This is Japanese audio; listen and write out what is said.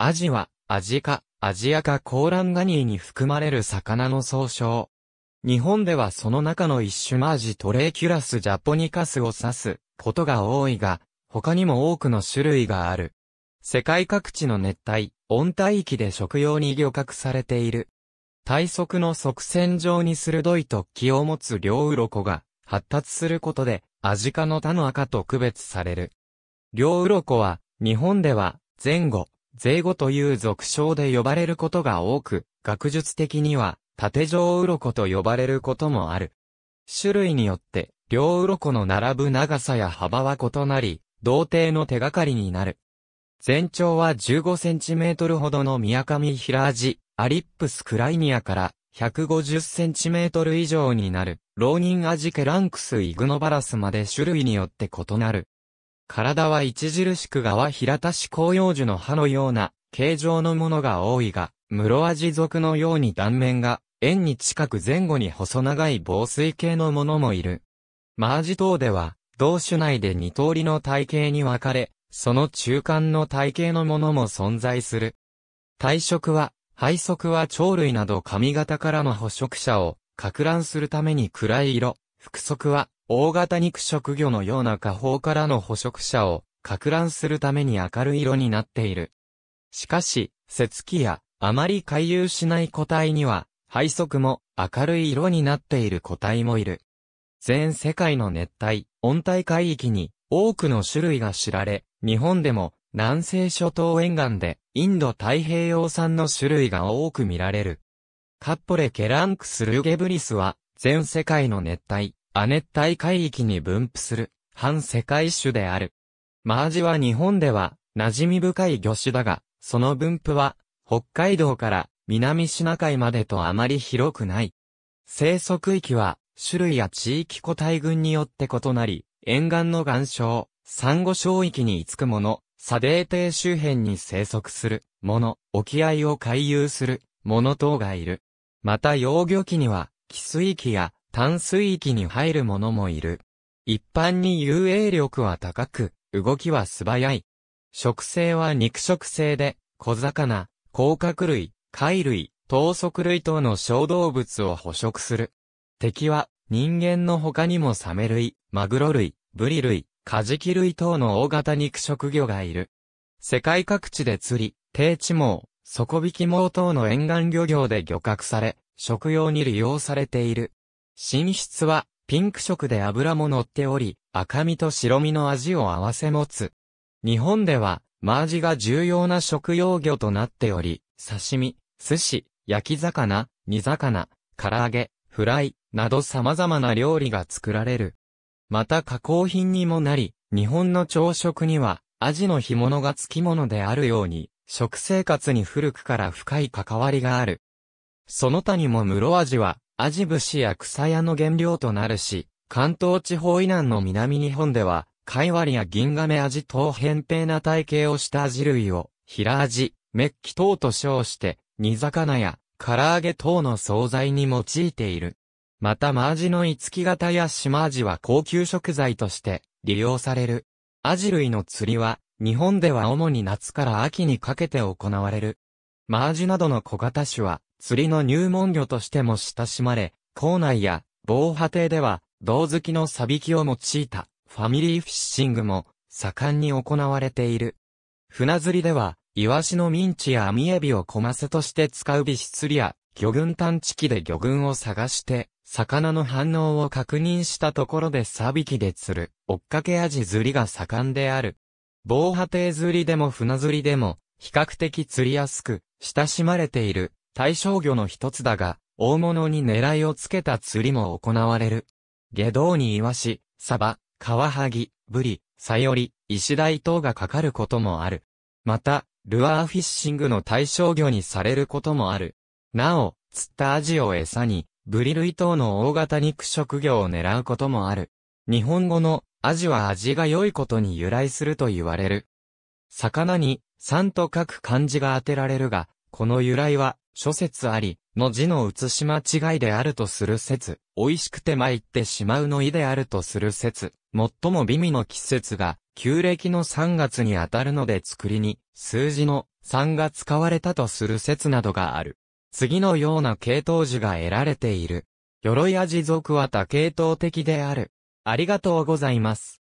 アジは、アジカ、アジアカコーランガニーに含まれる魚の総称。日本ではその中の一種マージトレーキュラスジャポニカスを指すことが多いが、他にも多くの種類がある。世界各地の熱帯、温帯域で食用に漁獲されている。体側の側線上に鋭い突起を持つ両鱗が発達することで、アジカの他の赤と区別される。両鱗は、日本では、前後、税後という俗称で呼ばれることが多く、学術的には、縦状鱗と呼ばれることもある。種類によって、両鱗の並ぶ長さや幅は異なり、童貞の手がかりになる。全長は15センチメートルほどの宮上平味、アリップスクライニアから150センチメートル以上になる、浪人アジケランクスイグノバラスまで種類によって異なる。体は著しく側平田市紅葉樹の葉のような形状のものが多いが、室味属のように断面が円に近く前後に細長い防水系のものもいる。マージ島では、同種内で二通りの体型に分かれ、その中間の体型のものも存在する。体色は、配色は鳥類など髪型からの捕食者を、拡乱するために暗い色、服飾は大型肉食魚のような下方からの捕食者を、拡乱するために明るい色になっている。しかし、節気や、あまり回遊しない個体には、配足も明るい色になっている個体もいる。全世界の熱帯、温帯海域に多くの種類が知られ、日本でも南西諸島沿岸でインド太平洋産の種類が多く見られる。カッポレケランクスルゲブリスは全世界の熱帯、亜熱帯海域に分布する、半世界種である。マアジは日本では、馴染み深い魚種だが、その分布は、北海道から南シナ海までとあまり広くない。生息域は、種類や地域個体群によって異なり、沿岸の岩礁、珊瑚礁域に居くもの、砂泥底周辺に生息する、もの、沖合を回遊する、もの等がいる。また、幼魚期には、寄水域や、淡水域に入るものもいる。一般に遊泳力は高く、動きは素早い。食性は肉食性で、小魚、甲殻類、貝類、等足類等の小動物を捕食する。敵は、人間の他にもサメ類、マグロ類、ブリ類、カジキ類等の大型肉食魚がいる。世界各地で釣り、低地網、底引き網等の沿岸漁業で漁獲され、食用に利用されている。寝室はピンク色で油も乗っており、赤身と白身の味を合わせ持つ。日本では、マージが重要な食用魚となっており、刺身、寿司、焼き魚、煮魚、唐揚げ、フライ、など様々な料理が作られる。また加工品にもなり、日本の朝食には、アジの干物が付き物であるように、食生活に古くから深い関わりがある。その他にも室アジは、アジ節や草屋の原料となるし、関東地方以南の南日本では、貝割や銀亀アジ等扁平な体型をしたアジ類を、平アジ、メッキ等と称して、煮魚や、唐揚げ等の惣菜に用いている。またマアジの五木型や島アジは高級食材として利用される。アジ類の釣りは、日本では主に夏から秋にかけて行われる。マアジなどの小型種は、釣りの入門魚としても親しまれ、校内や防波堤では、銅好きのサビキを用いたファミリーフィッシングも盛んに行われている。船釣りでは、イワシのミンチや網エビを小マセとして使うビシ釣りや、魚群探知機で魚群を探して、魚の反応を確認したところでサビキで釣る、追っかけ味釣りが盛んである。防波堤釣りでも船釣りでも、比較的釣りやすく、親しまれている。対象魚の一つだが、大物に狙いをつけた釣りも行われる。下道にイワシ、サバ、カワハギ、ブリ、サヨリ、石イ等がかかることもある。また、ルアーフィッシングの対象魚にされることもある。なお、釣ったアジを餌に、ブリ類等の大型肉食魚を狙うこともある。日本語のアジは味が良いことに由来すると言われる。魚に、酸と書く漢字が当てられるが、この由来は、諸説あり、の字の写し間違いであるとする説、美味しくて参ってしまうの意であるとする説、最も美味の季節が、旧暦の3月にあたるので作りに、数字の3が使われたとする説などがある。次のような系統樹が得られている。鎧味続は多系統的である。ありがとうございます。